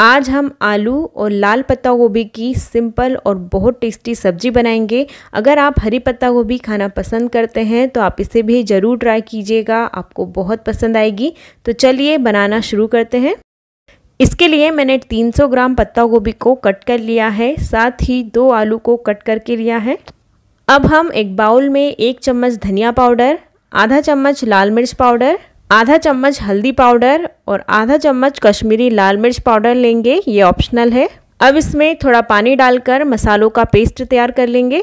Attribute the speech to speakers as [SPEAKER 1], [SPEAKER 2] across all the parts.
[SPEAKER 1] आज हम आलू और लाल पत्ता गोभी की सिंपल और बहुत टेस्टी सब्जी बनाएंगे अगर आप हरी पत्ता गोभी खाना पसंद करते हैं तो आप इसे भी ज़रूर ट्राई कीजिएगा आपको बहुत पसंद आएगी तो चलिए बनाना शुरू करते हैं इसके लिए मैंने 300 ग्राम पत्ता गोभी को कट कर लिया है साथ ही दो आलू को कट करके लिया है अब हम एक बाउल में एक चम्मच धनिया पाउडर आधा चम्मच लाल मिर्च पाउडर आधा चम्मच हल्दी पाउडर और आधा चम्मच कश्मीरी लाल मिर्च पाउडर लेंगे ये ऑप्शनल है अब इसमें थोड़ा पानी डालकर मसालों का पेस्ट तैयार कर लेंगे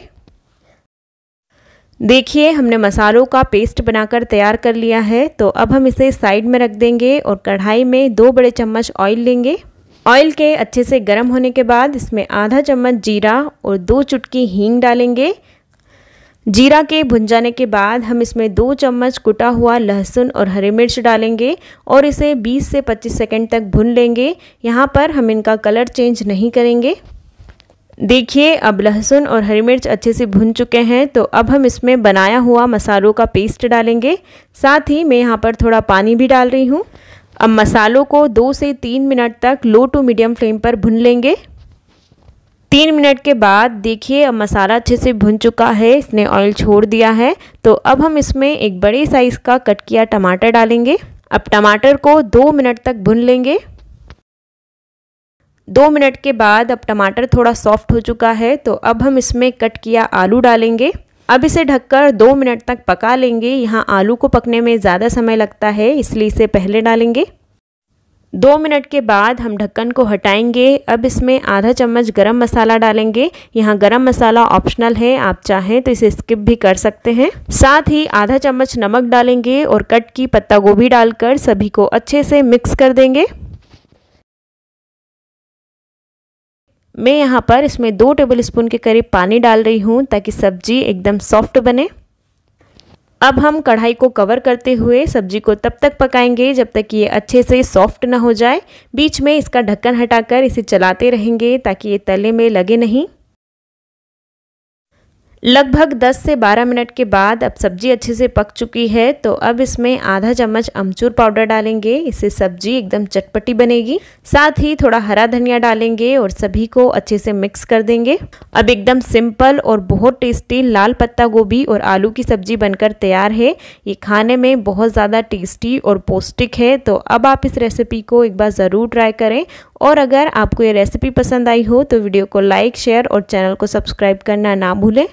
[SPEAKER 1] देखिए हमने मसालों का पेस्ट बनाकर तैयार कर लिया है तो अब हम इसे साइड में रख देंगे और कढ़ाई में दो बड़े चम्मच ऑयल लेंगे ऑयल के अच्छे से गर्म होने के बाद इसमें आधा चम्मच जीरा और दो चुटकी हींग डालेंगे जीरा के भुन जाने के बाद हम इसमें दो चम्मच कुटा हुआ लहसुन और हरी मिर्च डालेंगे और इसे 20 से 25 सेकंड तक भुन लेंगे यहाँ पर हम इनका कलर चेंज नहीं करेंगे देखिए अब लहसुन और हरी मिर्च अच्छे से भुन चुके हैं तो अब हम इसमें बनाया हुआ मसालों का पेस्ट डालेंगे साथ ही मैं यहाँ पर थोड़ा पानी भी डाल रही हूँ अब मसालों को दो से तीन मिनट तक लो टू मीडियम फ्लेम पर भुन लेंगे तीन मिनट के बाद देखिए अब मसाला अच्छे से भुन चुका है इसने ऑयल छोड़ दिया है तो अब हम इसमें एक बड़े साइज़ का कट किया टमाटर डालेंगे अब टमाटर को दो मिनट तक भुन लेंगे दो मिनट के बाद अब टमाटर थोड़ा सॉफ्ट हो चुका है तो अब हम इसमें कट किया आलू डालेंगे अब इसे ढककर दो मिनट तक पका लेंगे यहाँ आलू को पकने में ज़्यादा समय लगता है इसलिए इसे पहले डालेंगे दो मिनट के बाद हम ढक्कन को हटाएंगे अब इसमें आधा चम्मच गरम मसाला डालेंगे यहाँ गरम मसाला ऑप्शनल है आप चाहें तो इसे स्किप भी कर सकते हैं साथ ही आधा चम्मच नमक डालेंगे और कट की पत्ता गोभी डालकर सभी को अच्छे से मिक्स कर देंगे मैं यहाँ पर इसमें दो टेबल स्पून के करीब पानी डाल रही हूँ ताकि सब्जी एकदम सॉफ्ट बने अब हम कढ़ाई को कवर करते हुए सब्जी को तब तक पकाएंगे जब तक ये अच्छे से सॉफ्ट ना हो जाए बीच में इसका ढक्कन हटाकर इसे चलाते रहेंगे ताकि ये तले में लगे नहीं लगभग 10 से 12 मिनट के बाद अब सब्जी अच्छे से पक चुकी है तो अब इसमें आधा चम्मच अमचूर पाउडर डालेंगे इससे सब्जी एकदम चटपटी बनेगी साथ ही थोड़ा हरा धनिया डालेंगे और सभी को अच्छे से मिक्स कर देंगे अब एकदम सिंपल और बहुत टेस्टी लाल पत्ता गोभी और आलू की सब्जी बनकर तैयार है ये खाने में बहुत ज़्यादा टेस्टी और पौष्टिक है तो अब आप इस रेसिपी को एक बार ज़रूर ट्राई करें और अगर आपको ये रेसिपी पसंद आई हो तो वीडियो को लाइक शेयर और चैनल को सब्सक्राइब करना ना भूलें